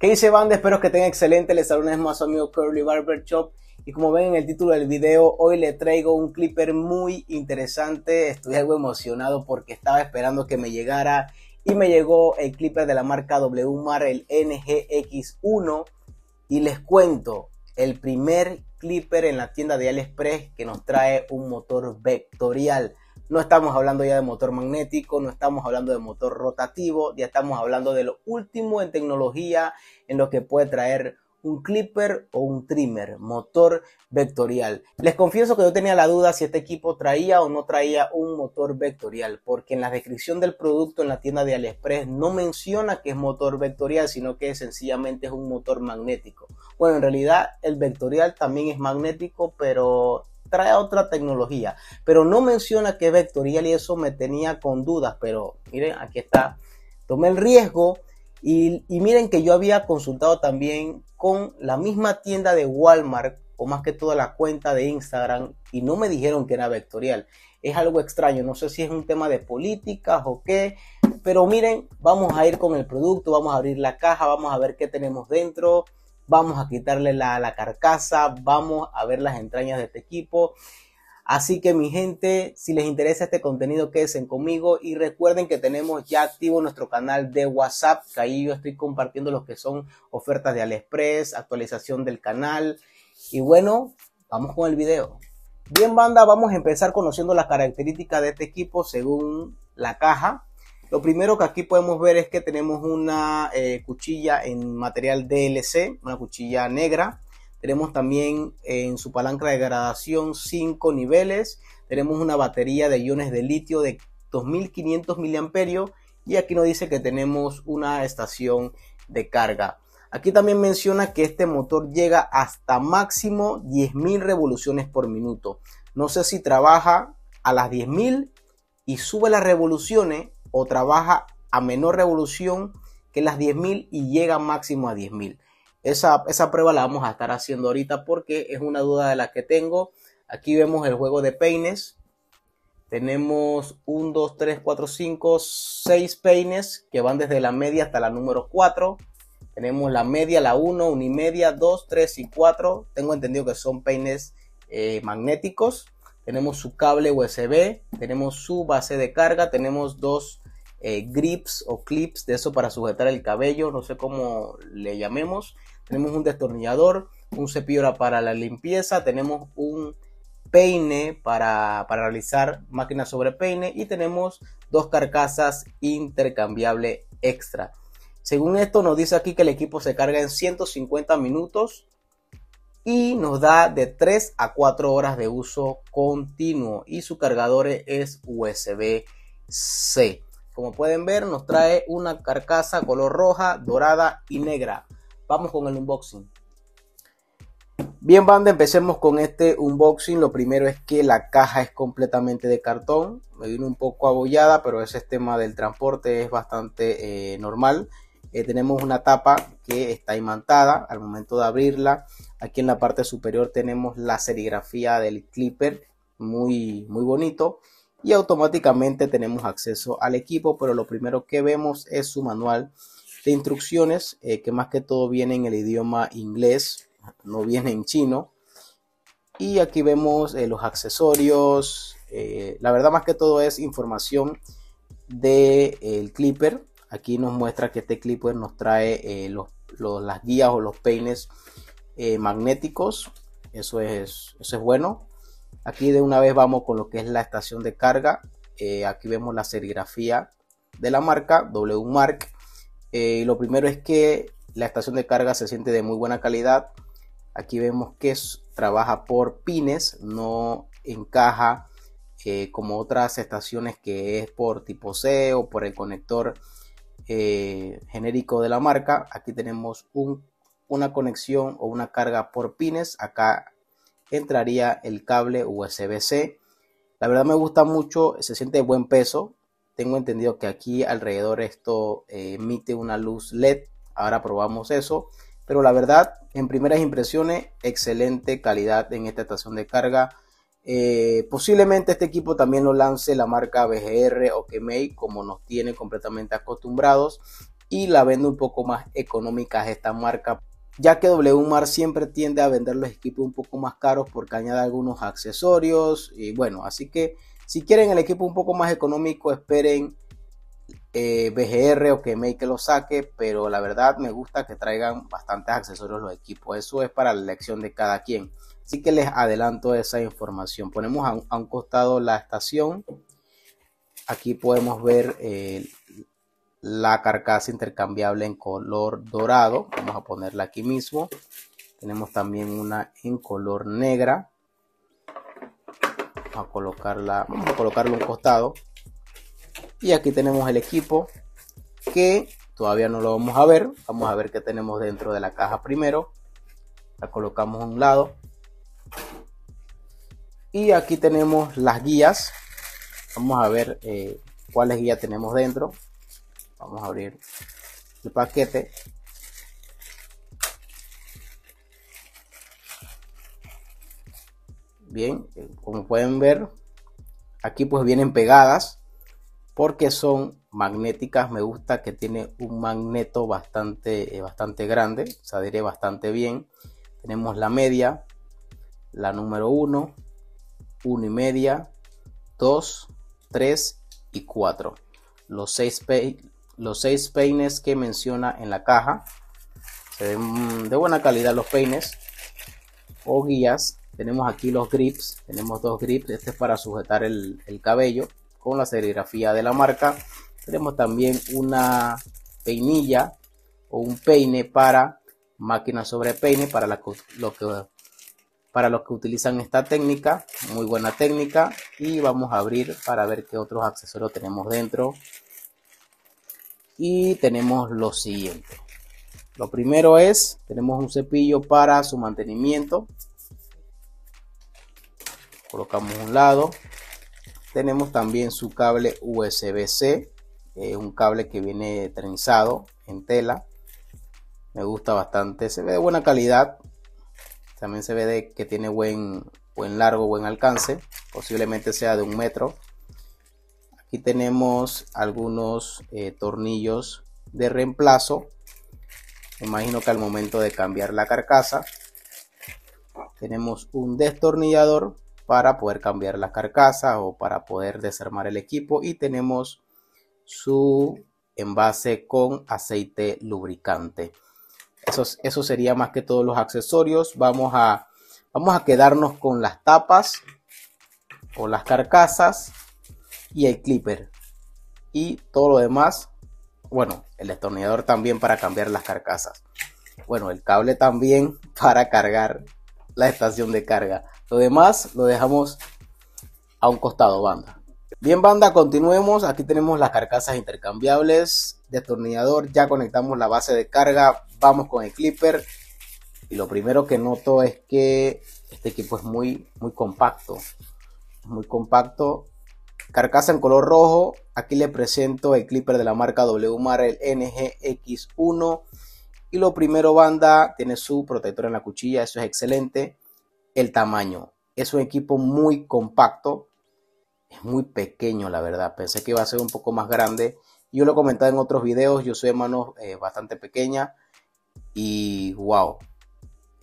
¿Qué dice banda? Espero que estén excelente. Les saluda más su amigo Curly Barber Shop. Y como ven en el título del video, hoy le traigo un clipper muy interesante. Estoy algo emocionado porque estaba esperando que me llegara. Y me llegó el clipper de la marca WMAR, el NGX1. Y les cuento, el primer clipper en la tienda de AliExpress que nos trae un motor vectorial. No estamos hablando ya de motor magnético, no estamos hablando de motor rotativo, ya estamos hablando de lo último en tecnología en lo que puede traer un clipper o un trimmer, motor vectorial. Les confieso que yo tenía la duda si este equipo traía o no traía un motor vectorial, porque en la descripción del producto en la tienda de AliExpress no menciona que es motor vectorial, sino que sencillamente es un motor magnético. Bueno, en realidad el vectorial también es magnético, pero trae otra tecnología, pero no menciona que vectorial y eso me tenía con dudas, pero miren, aquí está, tomé el riesgo y, y miren que yo había consultado también con la misma tienda de Walmart o más que toda la cuenta de Instagram y no me dijeron que era vectorial. Es algo extraño, no sé si es un tema de políticas o qué, pero miren, vamos a ir con el producto, vamos a abrir la caja, vamos a ver qué tenemos dentro vamos a quitarle la, carcasa, vamos a ver las entrañas de este equipo. Así que mi gente, si les interesa este contenido, quédense conmigo y recuerden que tenemos ya activo nuestro canal de WhatsApp, que ahí yo estoy compartiendo lo que son ofertas de Aliexpress, actualización del canal. Y bueno, vamos con el video. Bien, banda, vamos a empezar conociendo las características de este equipo según la caja. Lo primero que aquí podemos ver es que tenemos una eh, cuchilla en material DLC, una cuchilla negra. Tenemos también eh, en su palanca de gradación 5 niveles. Tenemos una batería de iones de litio de 2500 mAh y aquí nos dice que tenemos una estación de carga. Aquí también menciona que este motor llega hasta máximo 10.000 revoluciones por minuto. No sé si trabaja a las 10.000 y sube las revoluciones o trabaja a menor revolución que las 10.000 y llega máximo a 10.000. Esa, prueba la vamos a estar haciendo ahorita porque es una duda de la que tengo. Aquí vemos el juego de peines. Tenemos 1, 2, 3, 4, 5, 6 peines que van desde la media hasta la número 4. Tenemos la media, la 1, 1 y media, 2, 3 y 4. Tengo entendido que son peines eh, magnéticos. Tenemos su cable USB, tenemos su base de carga, tenemos dos eh, grips o clips de eso para sujetar el cabello, no sé cómo le llamemos. Tenemos un destornillador, un cepillo para la limpieza, tenemos un peine para, para realizar máquinas sobre peine y tenemos dos carcasas intercambiable extra. Según esto nos dice aquí que el equipo se carga en 150 minutos y nos da de 3 a 4 horas de uso continuo y su cargador es USB-C. Como pueden ver, nos trae una carcasa color roja, dorada y negra. Vamos con el unboxing. Bien, banda, empecemos con este unboxing. Lo primero es que la caja es completamente de cartón. Me vino un poco abollada, pero ese tema del transporte es bastante eh, normal. Eh, tenemos una tapa que está imantada al momento de abrirla. Aquí en la parte superior tenemos la serigrafía del clipper, muy, muy bonito y automáticamente tenemos acceso al equipo, pero lo primero que vemos es su manual de instrucciones, eh, que más que todo viene en el idioma inglés, no viene en chino. Y aquí vemos eh, los accesorios, eh, la verdad más que todo es información del el clipper. Aquí nos muestra que este clipper nos trae los, las guías o los peines magnéticos. Eso es, eso es bueno Aquí de una vez vamos con lo que es la estación de carga. Eh, aquí vemos la serigrafía de la marca WMark. Eh, lo primero es que la estación de carga se siente de muy buena calidad. Aquí vemos que trabaja por pines, no encaja eh, como otras estaciones que es por tipo C o por el conector genérico de la marca. Aquí tenemos una conexión o una carga por pines. Acá entraría el cable USB-C. La verdad me gusta mucho, se siente buen peso. Tengo entendido que aquí alrededor esto eh, emite una luz LED. Ahora probamos eso. Pero la verdad, en primeras impresiones, excelente calidad en esta estación de carga. Eh, posiblemente este equipo también lo lance la marca BGR o como nos tiene completamente acostumbrados. Y la vende un poco más económica esta marca ya que WMAR siempre tiende a vender los equipos un poco más caros porque añade algunos accesorios y bueno, así que si quieren el equipo un poco más económico, esperen eh, BGR o que Make lo saque, pero la verdad me gusta que traigan bastantes accesorios los equipos, eso es para la elección de cada quien. Así que les adelanto esa información. Ponemos a un, costado la estación. Aquí podemos ver eh, la carcasa intercambiable en color dorado vamos a ponerla aquí mismo tenemos también una en color negra vamos a colocarla vamos a colocarlo un costado y aquí tenemos el equipo que todavía no lo vamos a ver vamos a ver qué tenemos dentro de la caja primero la colocamos a un lado y aquí tenemos las guías vamos a ver eh, cuáles guías tenemos dentro Vamos a abrir el paquete. Bien, eh, como pueden ver, aquí pues vienen pegadas porque son magnéticas. Me gusta que tiene un magneto bastante, eh, bastante grande, se adhiere bastante bien. Tenemos la media, la número 1, 1 y media, 2, 3 y 4. Los 6, los seis peines que menciona en la caja. Se ven de buena calidad los peines o guías. Tenemos aquí los grips, tenemos dos grips, este es para sujetar el, cabello con la serigrafía de la marca. Tenemos también una peinilla o un peine para máquina sobre peine para lo para los que utilizan esta técnica, muy buena técnica y vamos a abrir para ver qué otros accesorios tenemos dentro y tenemos lo siguiente. Lo primero es, tenemos un cepillo para su mantenimiento. Colocamos un lado. Tenemos también su cable USB-C. un cable que viene trenzado en tela. Me gusta bastante. Se ve de buena calidad. También se ve de que tiene buen, buen largo, buen alcance. Posiblemente sea de un metro. Aquí tenemos algunos eh, tornillos de reemplazo. imagino que al momento de cambiar la carcasa. Tenemos un destornillador para poder cambiar la carcasa o para poder desarmar el equipo. Y tenemos su envase con aceite lubricante. Eso, eso sería más que todos los accesorios. Vamos a, vamos a quedarnos con las tapas o las carcasas y el clipper. Y todo lo demás, bueno, el destornillador también para cambiar las carcasas. Bueno, el cable también para cargar la estación de carga. Lo demás lo dejamos a un costado, banda. Bien, banda, continuemos. Aquí tenemos las carcasas intercambiables, destornillador, ya conectamos la base de carga, vamos con el clipper. Y lo primero que noto es que este equipo es muy, muy compacto. Muy compacto Carcasa en color rojo, aquí le presento el clipper de la marca WMAR, el NGX1. Y lo primero, banda, tiene su protector en la cuchilla, eso es excelente. El tamaño, es un equipo muy compacto, es muy pequeño la verdad, pensé que iba a ser un poco más grande. Yo lo he comentado en otros videos, yo soy mano manos eh, bastante pequeña y wow,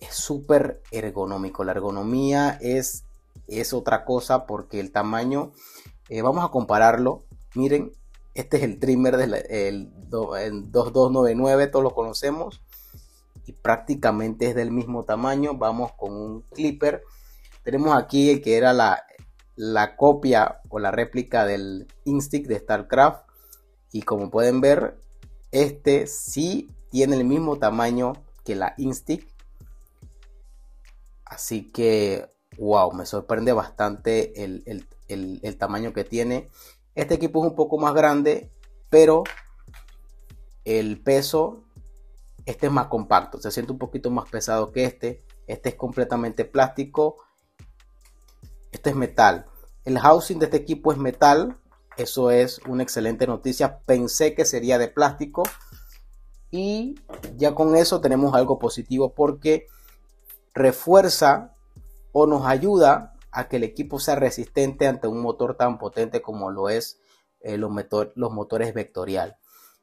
es súper ergonómico. La ergonomía es, es otra cosa porque el tamaño eh, vamos a compararlo. Miren, este es el trimmer del 2299, todos lo conocemos. Y prácticamente es del mismo tamaño. Vamos con un clipper. Tenemos aquí el que era la, la copia o la réplica del Instick de StarCraft. Y como pueden ver, este sí tiene el mismo tamaño que la Instick. Así que wow, me sorprende bastante el, tamaño que tiene. Este equipo es un poco más grande, pero el peso, este es más compacto, se siente un poquito más pesado que este. Este es completamente plástico, este es metal. El housing de este equipo es metal, eso es una excelente noticia. Pensé que sería de plástico. Y ya con eso tenemos algo positivo porque refuerza nos ayuda a que el equipo sea resistente ante un motor tan potente como lo es eh, los, los, motores vectorial.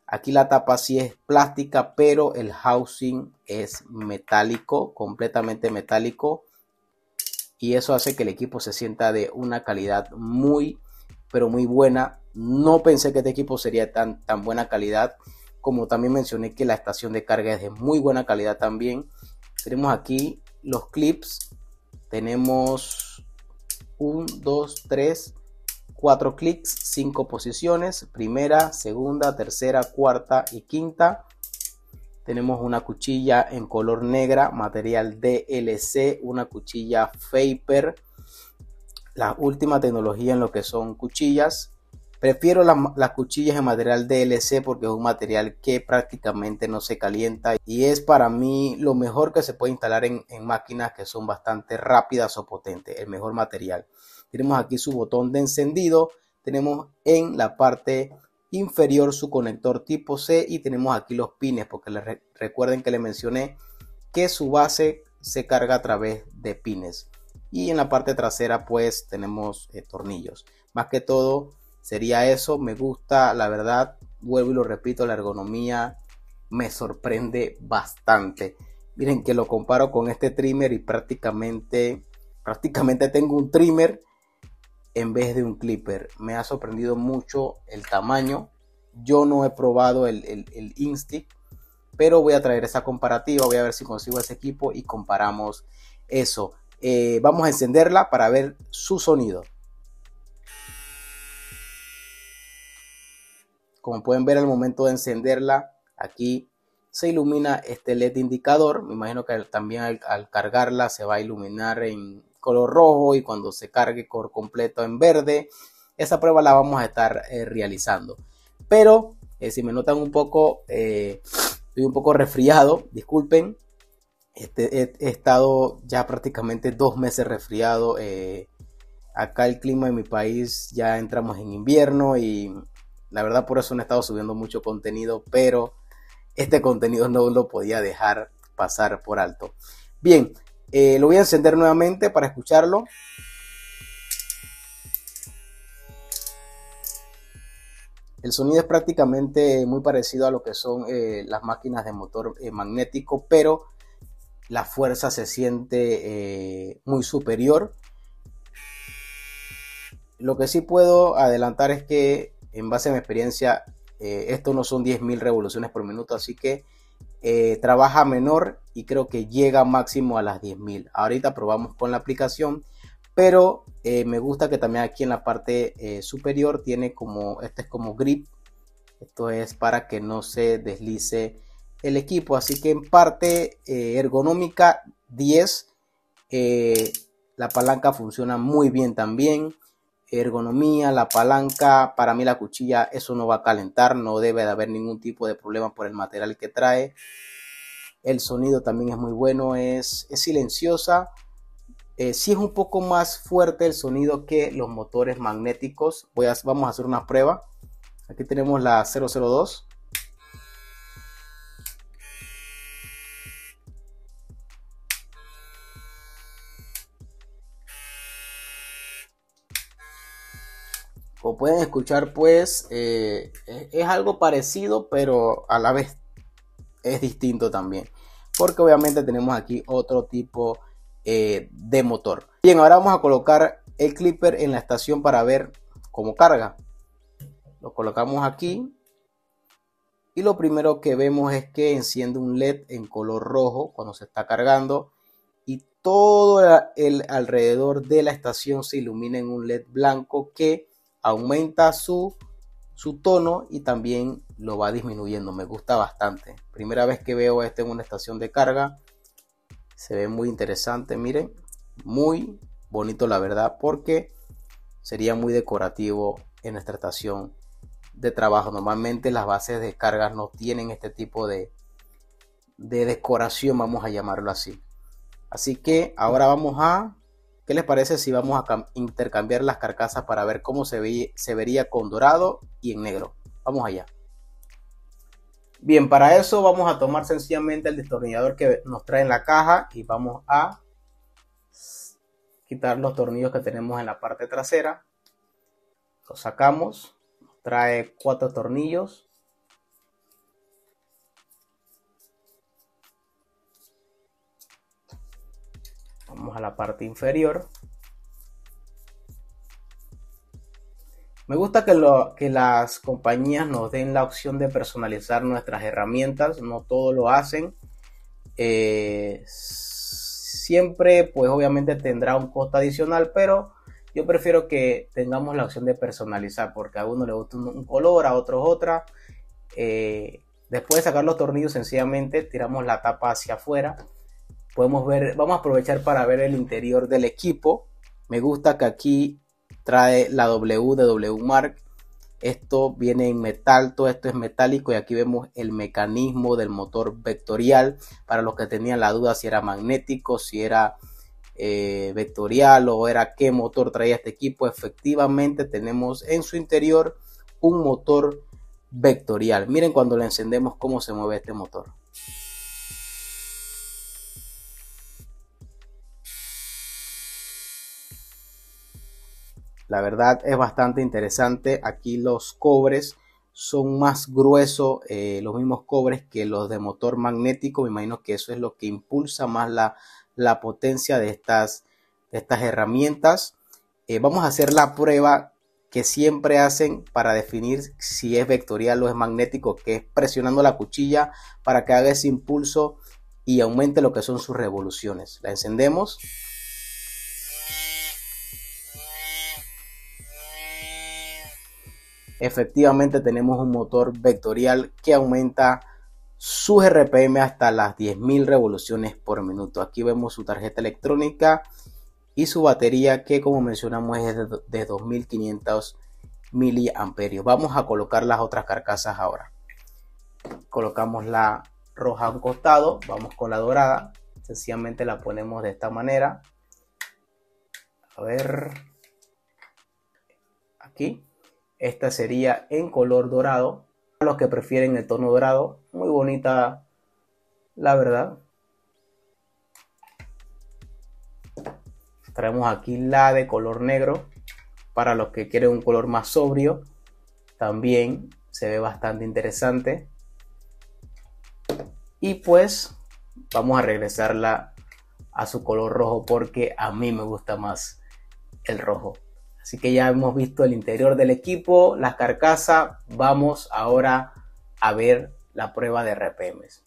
Aquí la tapa sí es plástica, pero el housing es metálico, completamente metálico. Y eso hace que el equipo se sienta de una calidad muy, pero muy buena. No pensé que este equipo sería tan, tan buena calidad. Como también mencioné que la estación de carga es de muy buena calidad también. Tenemos aquí los clips tenemos 1, 2, 3, 4 clics, 5 posiciones, primera, segunda, tercera, cuarta y quinta. Tenemos una cuchilla en color negra, material DLC, una cuchilla Faper, la última tecnología en lo que son cuchillas, Prefiero las cuchillas de material DLC porque es un material que prácticamente no se calienta y es para mí lo mejor que se puede instalar en, máquinas que son bastante rápidas o potentes, el mejor material. Tenemos aquí su botón de encendido, tenemos en la parte inferior su conector tipo C y tenemos aquí los pines porque recuerden que les mencioné que su base se carga a través de pines y en la parte trasera pues tenemos eh, tornillos más que todo Sería eso, me gusta, la verdad, vuelvo y lo repito, la ergonomía me sorprende bastante. Miren que lo comparo con este trimmer y prácticamente, prácticamente tengo un trimmer en vez de un clipper. Me ha sorprendido mucho el tamaño. Yo no he probado el, el, pero voy a traer esa comparativa. Voy a ver si consigo ese equipo y comparamos eso. Eh, vamos a encenderla para ver su sonido. Como pueden ver al momento de encenderla, aquí se ilumina este LED indicador. Me imagino que también al, cargarla se va a iluminar en color rojo y cuando se cargue por completo en verde. Esa prueba la vamos a estar eh, realizando. Pero eh, si me notan un poco, eh, estoy un poco resfriado, disculpen. Este, he, he, estado ya prácticamente dos meses resfriado. acá el clima en mi país ya entramos en invierno y la verdad por eso no he estado subiendo mucho contenido, pero este contenido no lo podía dejar pasar por alto. Bien, eh, lo voy a encender nuevamente para escucharlo. El sonido es prácticamente muy parecido a lo que son eh, las máquinas de motor eh, magnético, pero la fuerza se siente muy superior. Lo que sí puedo adelantar es que en base a mi experiencia, eh, esto no son 10.000 revoluciones por minuto, así que eh, trabaja menor y creo que llega máximo a las 10.000. Ahorita probamos con la aplicación, pero eh, me gusta que también aquí en la parte superior tiene como, este es como grip, esto es para que no se deslice el equipo, así que en parte ergonómica 10, la palanca funciona muy bien también ergonomía, la palanca, para mí la cuchilla, eso no va a calentar, no debe de haber ningún tipo de problema por el material que trae. El sonido también es muy bueno, es, silenciosa. Eh, si es un poco más fuerte el sonido que los motores magnéticos. vamos a hacer una prueba. Aquí tenemos la 002. Como pueden escuchar pues eh, es algo parecido pero a la vez es distinto también porque obviamente tenemos aquí otro tipo eh, de motor bien ahora vamos a colocar el clipper en la estación para ver cómo carga lo colocamos aquí y lo primero que vemos es que enciende un led en color rojo cuando se está cargando y todo el alrededor de la estación se ilumina en un led blanco que aumenta su, su tono y también lo va disminuyendo. Me gusta bastante. Primera vez que veo este en una estación de carga. Se ve muy interesante, miren. Muy bonito la verdad porque sería muy decorativo en nuestra estación de trabajo. Normalmente las bases de cargas no tienen este tipo de decoración, vamos a llamarlo así. Así que ahora vamos a ¿Qué les parece si vamos a intercambiar las carcasas para ver cómo se, vería con dorado y en negro? Vamos allá. Bien, para eso vamos a tomar sencillamente el destornillador que nos trae en la caja y vamos a quitar los tornillos que tenemos en la parte trasera. Los sacamos, trae cuatro tornillos. Vamos a la parte inferior. Me gusta que, las compañías nos den la opción de personalizar nuestras herramientas, no todo lo hacen. Eh, siempre, pues obviamente tendrá un costo adicional, pero yo prefiero que tengamos la opción de personalizar, porque a uno le gusta un, color, a otros otra. Eh, después de sacar los tornillos, sencillamente tiramos la tapa hacia afuera podemos ver, vamos a aprovechar para ver el interior del equipo. Me gusta que aquí trae la W de W Mark. Esto viene en metal, todo esto es metálico y aquí vemos el mecanismo del motor vectorial. Para los que tenían la duda si era magnético, si era eh, vectorial o era qué motor traía este equipo, efectivamente tenemos en su interior un motor vectorial. Miren cuando lo encendemos cómo se mueve este motor. La verdad es bastante interesante. Aquí los cobres son más gruesos, eh, los mismos cobres que los de motor magnético. Me imagino que eso es lo que impulsa más la, potencia de estas, estas herramientas. Eh, vamos a hacer la prueba que siempre hacen para definir si es vectorial o es magnético, que es presionando la cuchilla para que haga ese impulso y aumente lo que son sus revoluciones. La encendemos. efectivamente tenemos un motor vectorial que aumenta sus RPM hasta las 10.000 revoluciones por minuto. Aquí vemos su tarjeta electrónica y su batería que como mencionamos es de 2.500 miliamperios. Vamos a colocar las otras carcasas ahora. Colocamos la roja a un costado, vamos con la dorada, sencillamente la ponemos de esta manera. A ver, aquí esta sería en color dorado. para los que prefieren el tono dorado, muy bonita, la verdad. Traemos aquí la de color negro. Para los que quieren un color más sobrio, también se ve bastante interesante. Y pues vamos a regresarla a su color rojo porque a mí me gusta más el rojo. Así que ya hemos visto el interior del equipo, las carcasa. Vamos ahora a ver la prueba de RPMs.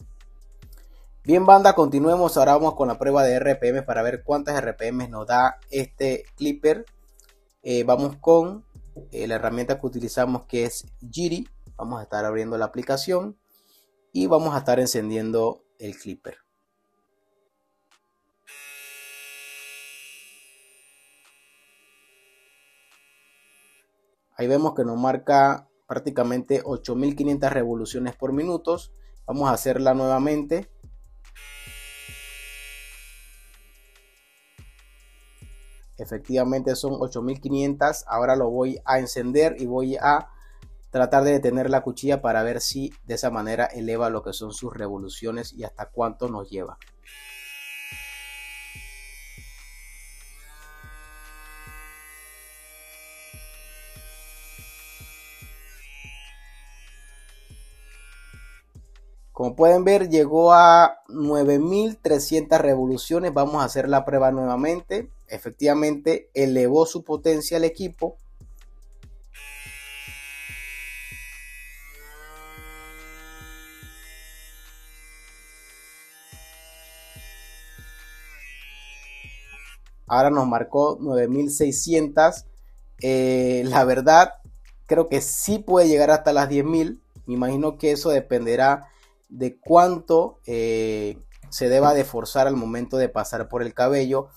Bien banda, continuemos. Ahora vamos con la prueba de RPM para ver cuántas RPM nos da este clipper. Eh, vamos con eh, la herramienta que utilizamos que es Giri. Vamos a estar abriendo la aplicación y vamos a estar encendiendo el clipper. Ahí vemos que nos marca prácticamente 8500 revoluciones por minutos Vamos a hacerla nuevamente. Efectivamente son 8500. Ahora lo voy a encender y voy a tratar de detener la cuchilla para ver si de esa manera eleva lo que son sus revoluciones y hasta cuánto nos lleva. pueden ver, llegó a 9300 revoluciones. Vamos a hacer la prueba nuevamente. Efectivamente, elevó su potencia el equipo. Ahora nos marcó 9600. Eh, la verdad, creo que sí puede llegar hasta las 10.000. Me imagino que eso dependerá de cuánto eh, se deba de forzar al momento de pasar por el cabello.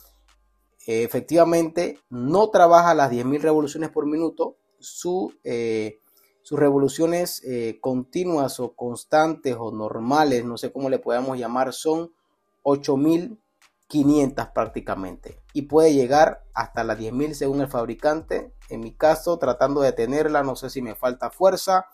efectivamente, no trabaja las 10.000 revoluciones por minuto. Su, eh, sus revoluciones eh, continuas o constantes o normales, no sé cómo le podemos llamar, son 8.500 prácticamente. Y puede llegar hasta las 10.000 según el fabricante. En mi caso, tratando de tenerla, no sé si me falta fuerza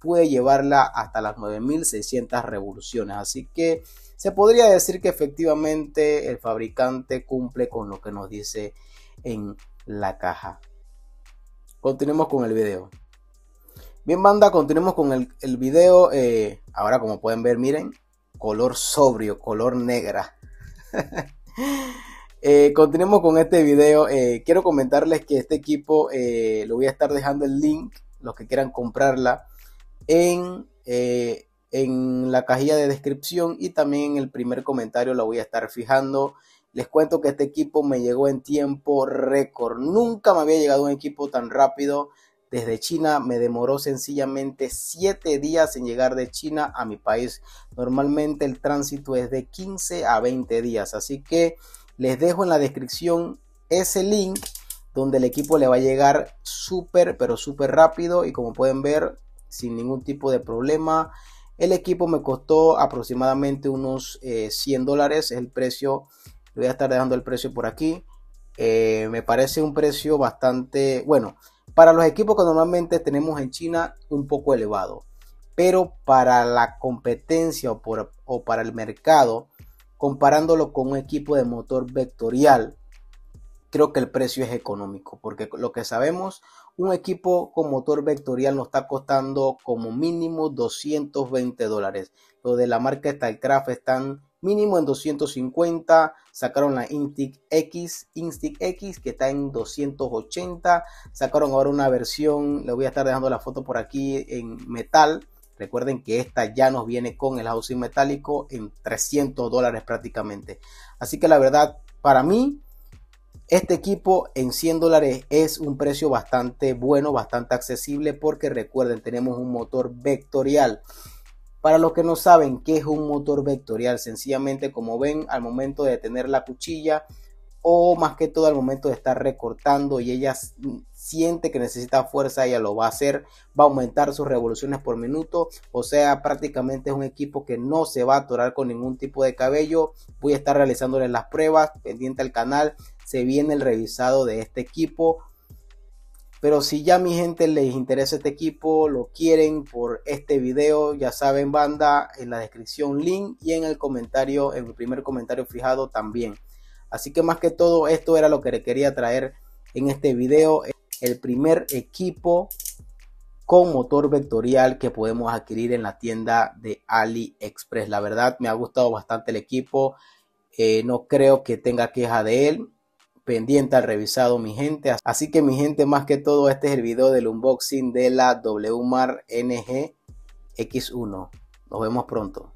puede llevarla hasta las 9600 revoluciones. Así que se podría decir que efectivamente el fabricante cumple con lo que nos dice en la caja. Continuemos con el video. Bien banda, continuemos con el, video. Eh, ahora como pueden ver, miren, color sobrio, color negra. Eh, continuemos con este video. Eh, quiero comentarles que este equipo lo voy a estar dejando el link, los que quieran comprarla. Eh, en, la cajilla de descripción y también en el primer comentario la voy a estar fijando. Les cuento que este equipo me llegó en tiempo récord. Nunca me había llegado un equipo tan rápido desde China. Me demoró sencillamente 7 días en llegar de China a mi país. Normalmente el tránsito es de 15 a 20 días. Así que les dejo en la descripción ese link donde el equipo le va a llegar súper, pero súper rápido. Y como pueden ver, sin ningún tipo de problema. El equipo me costó aproximadamente unos 100 eh, dólares. El precio, voy a estar dejando el precio por aquí. Eh, me parece un precio bastante bueno para los equipos que normalmente tenemos en China, un poco elevado. Pero para la competencia o para el mercado, comparándolo con un equipo de motor vectorial, creo que el precio es económico, porque lo que sabemos un equipo con motor vectorial nos está costando como mínimo 220 dólares. Los de la marca Stylecraft están mínimo en 250. Sacaron la Instic X, Instic X que está en 280. Sacaron ahora una versión, le voy a estar dejando la foto por aquí en metal. Recuerden que esta ya nos viene con el housing metálico en 300 dólares prácticamente. Así que la verdad, para mí, este equipo en 100 dólares es un precio bastante bueno, bastante accesible porque recuerden, tenemos un motor vectorial. Para los que no saben qué es un motor vectorial, sencillamente como ven al momento de tener la cuchilla o más que todo al momento de estar recortando y ella siente que necesita fuerza, ella lo va a hacer, va a aumentar sus revoluciones por minuto, o sea, prácticamente es un equipo que no se va a atorar con ningún tipo de cabello. Voy a estar realizándole las pruebas, pendiente al canal, se viene el revisado de este equipo. Pero si ya mi gente les interesa este equipo, lo quieren por este video, ya saben, banda, en la descripción link y en el comentario, en el primer comentario fijado también. Así que más que todo, esto era lo que le quería traer en este video. El primer equipo con motor vectorial que podemos adquirir en la tienda de AliExpress. La verdad, me ha gustado bastante el equipo. Eh, no creo que tenga queja de él pendiente al revisado mi gente así que mi gente más que todo este es el video del unboxing de la WMAR NG X1 nos vemos pronto